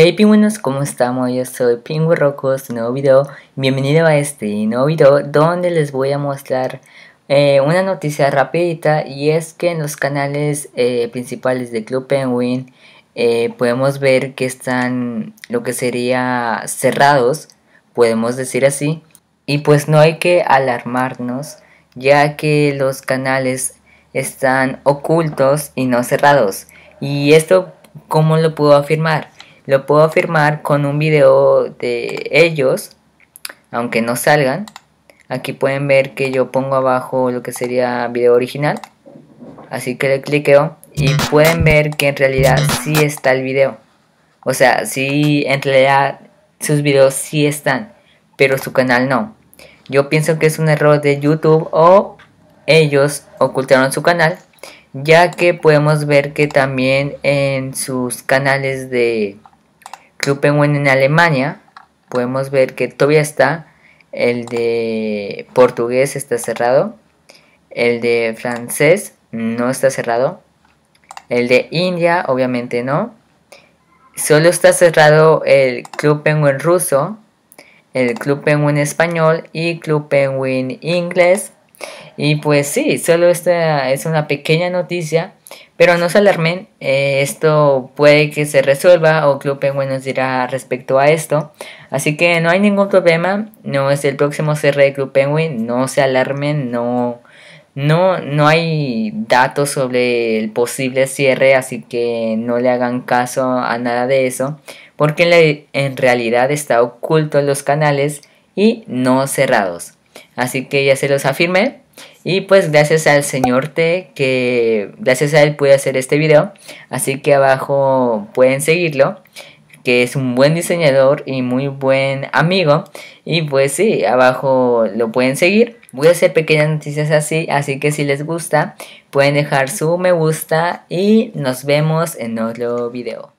Hey pingüinos, ¿cómo estamos? Yo soy Pingüe Rocos, nuevo video. Bienvenido a este nuevo video donde les voy a mostrar eh, una noticia rapidita y es que en los canales eh, principales de Club Penguin eh, podemos ver que están lo que sería cerrados, podemos decir así, y pues no hay que alarmarnos ya que los canales están ocultos y no cerrados. Y esto, ¿cómo lo puedo afirmar? Lo puedo afirmar con un video de ellos, aunque no salgan. Aquí pueden ver que yo pongo abajo lo que sería video original. Así que le cliqueo y pueden ver que en realidad sí está el video. O sea, sí, en realidad sus videos sí están, pero su canal no. Yo pienso que es un error de YouTube o ellos ocultaron su canal, ya que podemos ver que también en sus canales de Club Penguin en Alemania, podemos ver que todavía está, el de portugués está cerrado, el de francés no está cerrado, el de India obviamente no, solo está cerrado el Club Penguin ruso, el Club Penguin español y Club Penguin inglés y pues sí, solo esta es una pequeña noticia, pero no se alarmen, eh, esto puede que se resuelva o Club Penguin nos dirá respecto a esto. Así que no hay ningún problema, no es el próximo cierre de Club Penguin, no se alarmen, no, no, no hay datos sobre el posible cierre, así que no le hagan caso a nada de eso, porque en realidad está oculto en los canales y no cerrados. Así que ya se los afirmé. Y pues gracias al señor T, que gracias a él pude hacer este video. Así que abajo pueden seguirlo, que es un buen diseñador y muy buen amigo. Y pues sí, abajo lo pueden seguir. Voy a hacer pequeñas noticias así, así que si les gusta, pueden dejar su me gusta y nos vemos en otro video.